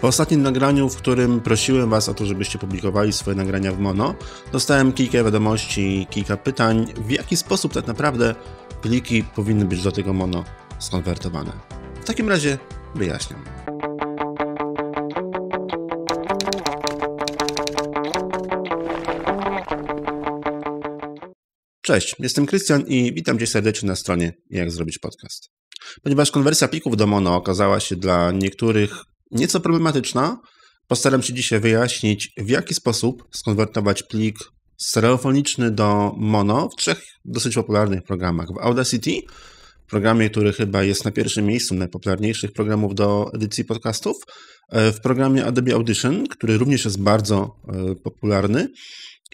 Po ostatnim nagraniu, w którym prosiłem Was o to, żebyście publikowali swoje nagrania w mono, dostałem kilka wiadomości, kilka pytań, w jaki sposób tak naprawdę pliki powinny być do tego mono skonwertowane. W takim razie wyjaśniam. Cześć, jestem Krystian i witam Cię serdecznie na stronie Jak zrobić podcast. Ponieważ konwersja plików do mono okazała się dla niektórych nieco problematyczna. Postaram się dzisiaj wyjaśnić, w jaki sposób skonwertować plik stereofoniczny do mono w trzech dosyć popularnych programach. W Audacity, programie, który chyba jest na pierwszym miejscu najpopularniejszych programów do edycji podcastów, e, w programie Adobe Audition, który również jest bardzo e, popularny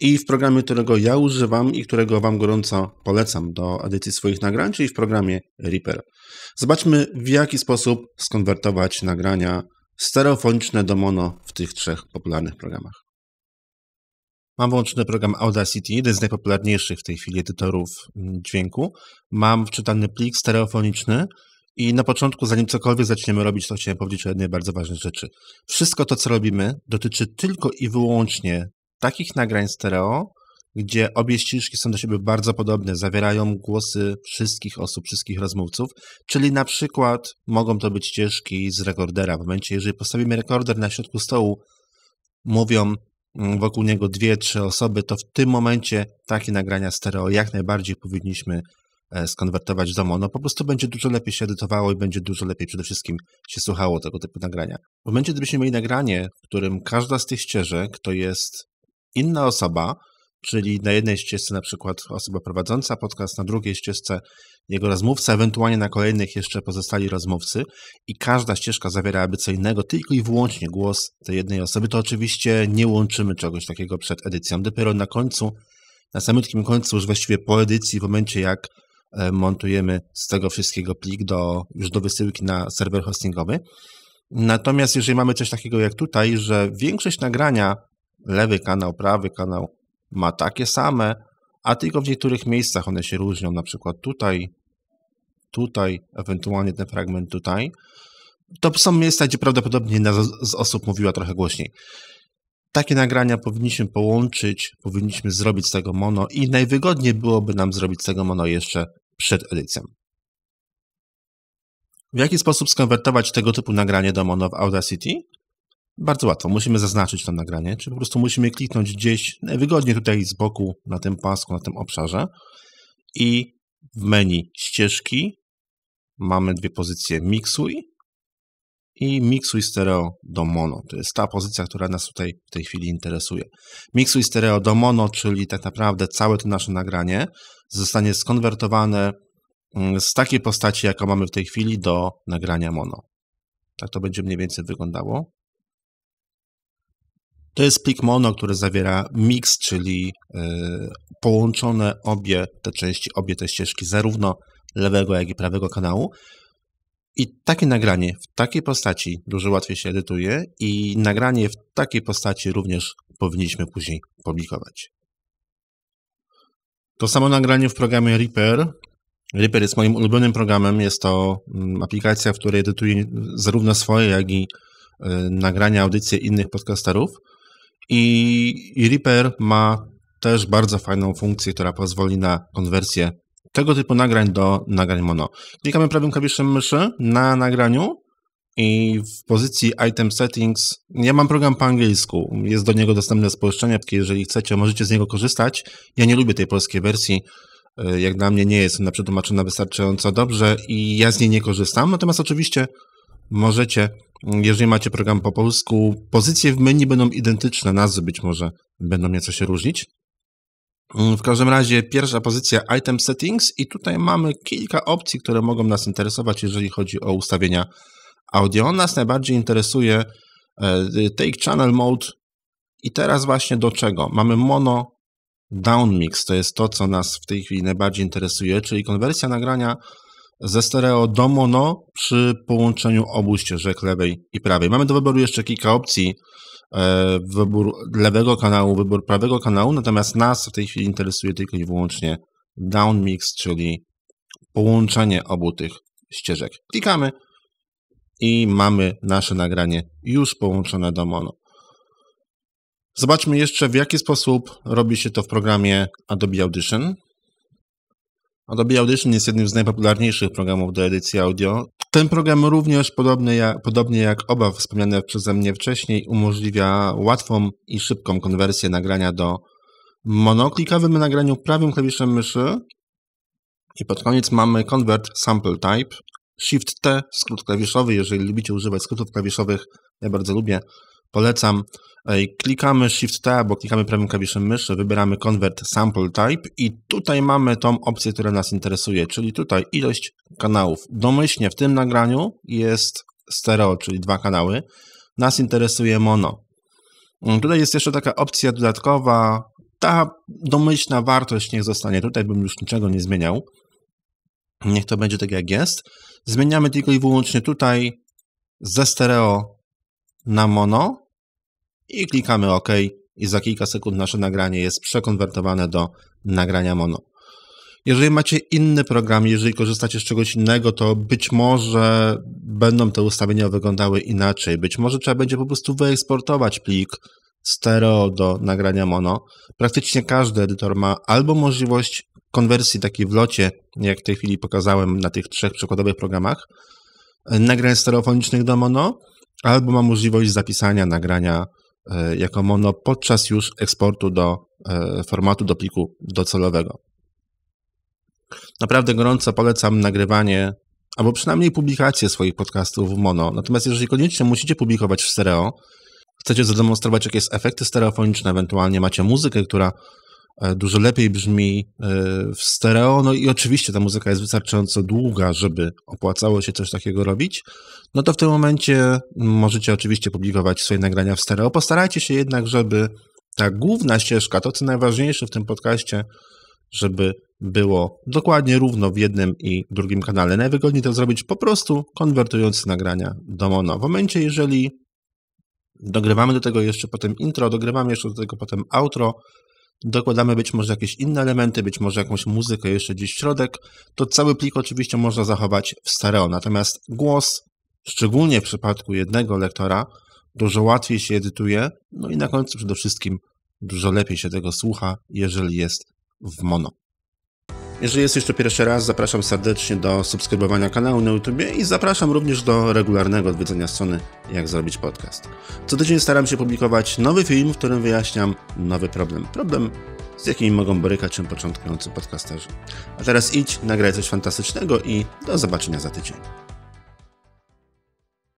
i w programie, którego ja używam i którego Wam gorąco polecam do edycji swoich nagrań, czyli w programie Reaper. Zobaczmy, w jaki sposób skonwertować nagrania stereofoniczne do mono w tych trzech popularnych programach. Mam włączony program Audacity, jeden z najpopularniejszych w tej chwili edytorów mm, dźwięku. Mam wczytany plik stereofoniczny i na początku, zanim cokolwiek zaczniemy robić, to chciałem powiedzieć o jednej bardzo ważnej rzeczy. Wszystko to, co robimy, dotyczy tylko i wyłącznie takich nagrań stereo, gdzie obie ścieżki są do siebie bardzo podobne, zawierają głosy wszystkich osób, wszystkich rozmówców, czyli na przykład mogą to być ścieżki z rekordera. W momencie, jeżeli postawimy rekorder na środku stołu, mówią mm, wokół niego dwie, trzy osoby, to w tym momencie takie nagrania stereo jak najbardziej powinniśmy e, skonwertować do mono. Po prostu będzie dużo lepiej się edytowało i będzie dużo lepiej przede wszystkim się słuchało tego typu nagrania. W momencie, gdybyśmy mieli nagranie, w którym każda z tych ścieżek to jest inna osoba, Czyli na jednej ścieżce na przykład osoba prowadząca podcast, na drugiej ścieżce jego rozmówca, ewentualnie na kolejnych jeszcze pozostali rozmówcy i każda ścieżka zawiera co innego, tylko i wyłącznie głos tej jednej osoby, to oczywiście nie łączymy czegoś takiego przed edycją. Dopiero na końcu, na samym końcu, już właściwie po edycji, w momencie jak e, montujemy z tego wszystkiego plik do, już do wysyłki na serwer hostingowy. Natomiast jeżeli mamy coś takiego jak tutaj, że większość nagrania, lewy kanał, prawy kanał, ma takie same, a tylko w niektórych miejscach one się różnią, na przykład tutaj, tutaj, ewentualnie ten fragment tutaj. To są miejsca, gdzie prawdopodobnie jedna z osób mówiła trochę głośniej. Takie nagrania powinniśmy połączyć, powinniśmy zrobić z tego mono i najwygodniej byłoby nam zrobić z tego mono jeszcze przed edycją. W jaki sposób skonwertować tego typu nagranie do mono w Audacity? Bardzo łatwo, musimy zaznaczyć to nagranie, czy po prostu musimy kliknąć gdzieś wygodnie tutaj z boku na tym pasku, na tym obszarze i w menu ścieżki mamy dwie pozycje miksuj i miksuj stereo do mono. To jest ta pozycja, która nas tutaj w tej chwili interesuje. Miksuj stereo do mono, czyli tak naprawdę całe to nasze nagranie zostanie skonwertowane mm, z takiej postaci, jaką mamy w tej chwili, do nagrania mono. Tak to będzie mniej więcej wyglądało. To jest plik mono, który zawiera mix, czyli e, połączone obie te części, obie te ścieżki, zarówno lewego, jak i prawego kanału. I takie nagranie w takiej postaci dużo łatwiej się edytuje i nagranie w takiej postaci również powinniśmy później publikować. To samo nagranie w programie Reaper. Reaper jest moim ulubionym programem. Jest to mm, aplikacja, w której edytuję zarówno swoje, jak i e, nagrania, audycje innych podcasterów. I, Reaper ma też bardzo fajną funkcję, która pozwoli na konwersję tego typu nagrań do nagrań mono. Klikamy prawym klawiszem myszy na nagraniu i w pozycji Item Settings, ja mam program po angielsku, jest do niego dostępne spolszczenie, jeżeli chcecie, możecie z niego korzystać. Ja nie lubię tej polskiej wersji, e, jak dla mnie nie jest ona przetłumaczona wystarczająco dobrze i ja z niej nie korzystam, natomiast oczywiście możecie, jeżeli macie program po polsku, pozycje w menu będą identyczne, nazwy być może będą nieco się różnić. W każdym razie pierwsza pozycja Item Settings i tutaj mamy kilka opcji, które mogą nas interesować, jeżeli chodzi o ustawienia audio. Nas najbardziej interesuje e, Take Channel Mode i teraz właśnie do czego? Mamy mono downmix, to jest to, co nas w tej chwili najbardziej interesuje, czyli konwersja nagrania ze stereo do mono przy połączeniu obu ścieżek lewej i prawej. Mamy do wyboru jeszcze kilka opcji. E, wybór lewego kanału, wybór prawego kanału, natomiast nas w tej chwili interesuje tylko i wyłącznie down mix, czyli połączenie obu tych ścieżek. Klikamy i mamy nasze nagranie już połączone do mono. Zobaczmy jeszcze w jaki sposób robi się to w programie Adobe Audition. Adobe Audition jest jednym z najpopularniejszych programów do edycji audio. Ten program również, podobnie jak, podobnie jak oba wspomniane przeze mnie wcześniej, umożliwia łatwą i szybką konwersję nagrania do mono. Klikamy nagraniu prawym klawiszem myszy i pod koniec mamy Convert Sample Type. Shift T, skrót klawiszowy, jeżeli lubicie używać skrótów klawiszowych, ja bardzo lubię. Polecam. Klikamy Shift T albo klikamy prawym klawiszem myszy, wybieramy Convert Sample Type i tutaj mamy tą opcję, która nas interesuje, czyli tutaj ilość kanałów. Domyślnie w tym nagraniu jest stereo, czyli dwa kanały. Nas interesuje mono. Mm, tutaj jest jeszcze taka opcja dodatkowa. Ta domyślna wartość niech zostanie. Tutaj bym już niczego nie zmieniał. Niech to będzie tak jak jest. Zmieniamy tylko i wyłącznie tutaj ze stereo na mono i klikamy OK i za kilka sekund nasze nagranie jest przekonwertowane do nagrania mono. Jeżeli macie inny program, jeżeli korzystacie z czegoś innego, to być może będą te ustawienia wyglądały inaczej. Być może trzeba będzie po prostu wyeksportować plik stereo do nagrania mono. Praktycznie każdy edytor ma albo możliwość konwersji takiej w locie, jak w tej chwili pokazałem na tych trzech przykładowych programach, e, nagrań stereofonicznych do mono, albo ma możliwość zapisania nagrania E, jako mono podczas już eksportu do e, formatu do pliku docelowego. Naprawdę gorąco polecam nagrywanie albo przynajmniej publikację swoich podcastów w mono. Natomiast jeżeli koniecznie musicie publikować w stereo, chcecie zademonstrować jakieś efekty stereofoniczne, ewentualnie macie muzykę, która E, dużo lepiej brzmi e, w stereo. No i oczywiście ta muzyka jest wystarczająco długa, żeby opłacało się coś takiego robić. No to w tym momencie możecie oczywiście publikować swoje nagrania w stereo. Postarajcie się jednak, żeby ta główna ścieżka, to co najważniejsze w tym podcaście, żeby było dokładnie równo w jednym i drugim kanale. Najwygodniej to zrobić po prostu konwertując nagrania do mono. W momencie, jeżeli dogrywamy do tego jeszcze potem intro, dogrywamy jeszcze do tego potem outro, dokładamy być może jakieś inne elementy, być może jakąś muzykę jeszcze gdzieś w środek, to cały plik oczywiście można zachować w stereo. Natomiast głos, szczególnie w przypadku jednego lektora, dużo łatwiej się edytuje, no i na końcu przede wszystkim dużo lepiej się tego słucha, jeżeli jest w mono. Jeżeli jest jeszcze pierwszy raz, zapraszam serdecznie do subskrybowania kanału na YouTube i zapraszam również do regularnego odwiedzenia strony Jak zrobić podcast. Co tydzień staram się publikować nowy film, w którym wyjaśniam nowy problem. Problem, z jakim mogą borykać się początkujący podcasterzy. A teraz idź, nagraj coś fantastycznego i do zobaczenia za tydzień.